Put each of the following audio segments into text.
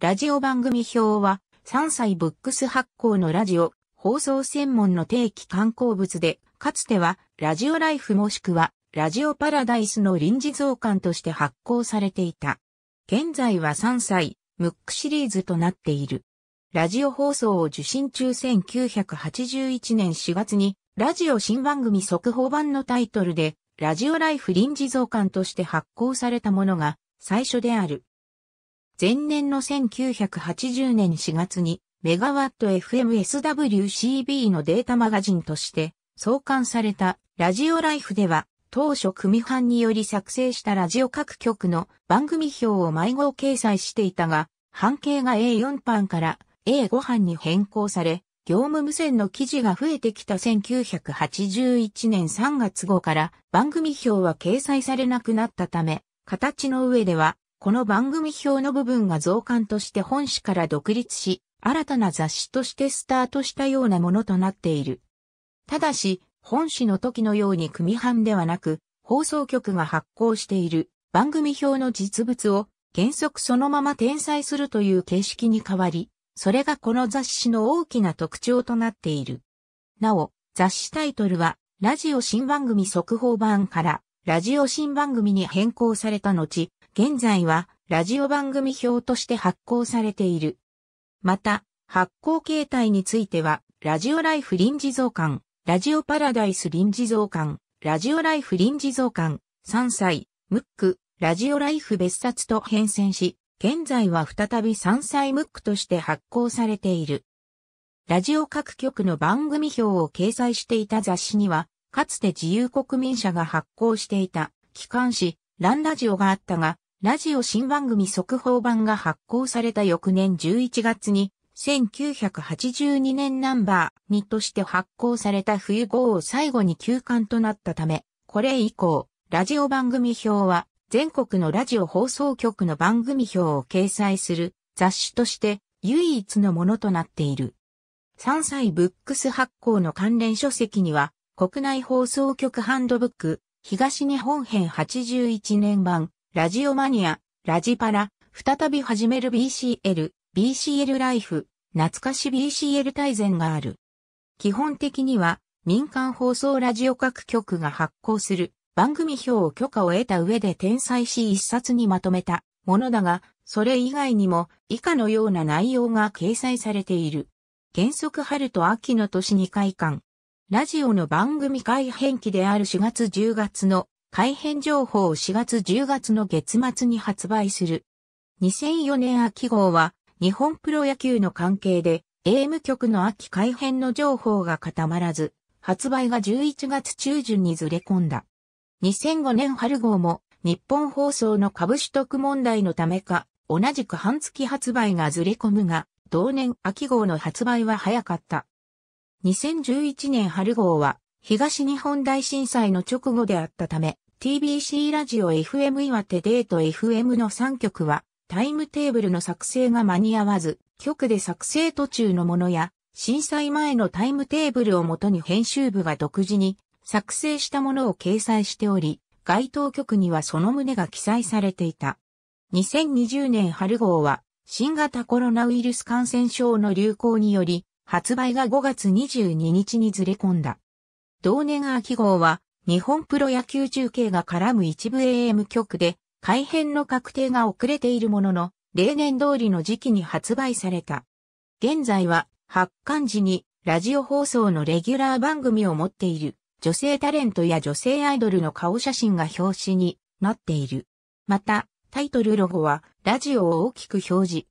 ラジオ番組表は、山菜ブックス発行のラジオ、放送専門の定期観光物で、かつては、ラジオライフもしくは、ラジオパラダイスの臨時増刊として発行されていた。現在は山菜、ムックシリーズとなっている。ラジオ放送を受信中1981年4月に、ラジオ新番組速報版のタイトルで、ラジオライフ臨時増刊として発行されたものが、最初である。前年の1980年4月にメガワット FMSWCB のデータマガジンとして創刊されたラジオライフでは当初組版により作成したラジオ各局の番組表を毎号掲載していたが半径が A4 版から A5 版に変更され業務無線の記事が増えてきた1981年3月号から番組表は掲載されなくなったため、形の上ではこの番組表の部分が増刊として本誌から独立し、新たな雑誌としてスタートしたようなものとなっている。ただし、本誌の時のように組版ではなく、放送局が発行している番組表の実物を原則そのまま転載するという形式に変わり、それがこの雑誌の大きな特徴となっている。なお、雑誌タイトルは、ラジオ新番組速報版から、ラジオ新番組に変更された後、現在はラジオ番組表として発行されている。また、発行形態については、ラジオライフ臨時増刊、ラジオパラダイス臨時増刊、ラジオライフ臨時増刊、3歳、ムック、ラジオライフ別冊と変遷し、現在は再び3歳ムックとして発行されている。ラジオ各局の番組表を掲載していた雑誌には、かつて自由国民社が発行していた機関誌、ランラジオがあったが、ラジオ新番組速報版が発行された翌年11月に、1982年ナンバー2として発行された冬号を最後に休刊となったため、これ以降、ラジオ番組表は全国のラジオ放送局の番組表を掲載する雑誌として唯一のものとなっている。3歳ブックス発行の関連書籍には、国内放送局ハンドブック、東日本編81年版、ラジオマニア、ラジパラ、再び始める BCL、BCL ライフ、懐かし BCL 大全がある。基本的には、民間放送ラジオ各局が発行する番組表を許可を得た上で転載し一冊にまとめたものだが、それ以外にも以下のような内容が掲載されている。原則春と秋の年2回間、ラジオの番組改編期である4月10月の改編情報を4月10月の月末に発売する。2004年秋号は日本プロ野球の関係で AM 局の秋改編の情報が固まらず、発売が11月中旬にずれ込んだ。2005年春号も日本放送の株取得問題のためか、同じく半月発売がずれ込むが、同年秋号の発売は早かった。2011年春号は東日本大震災の直後であったため、TBC ラジオ FM 岩手デート FM の3局はタイムテーブルの作成が間に合わず、局で作成途中のものや震災前のタイムテーブルをもとに編集部が独自に作成したものを掲載しており、該当局にはその旨が記載されていた。2020年春号は新型コロナウイルス感染症の流行により発売が5月22日にずれ込んだ。同年秋号は、日本プロ野球中継が絡む一部 AM 局で、改編の確定が遅れているものの、例年通りの時期に発売された。現在は、発刊時に、ラジオ放送のレギュラー番組を持っている、女性タレントや女性アイドルの顔写真が表紙になっている。また、タイトルロゴは、ラジオを大きく表示。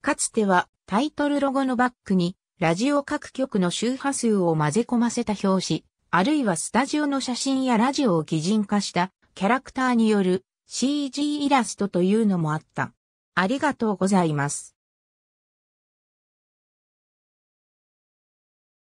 かつては、タイトルロゴのバックに、ラジオ各局の周波数を混ぜ込ませた表紙、あるいはスタジオの写真やラジオを擬人化したキャラクターによる CG イラストというのもあった。ありがとうございます。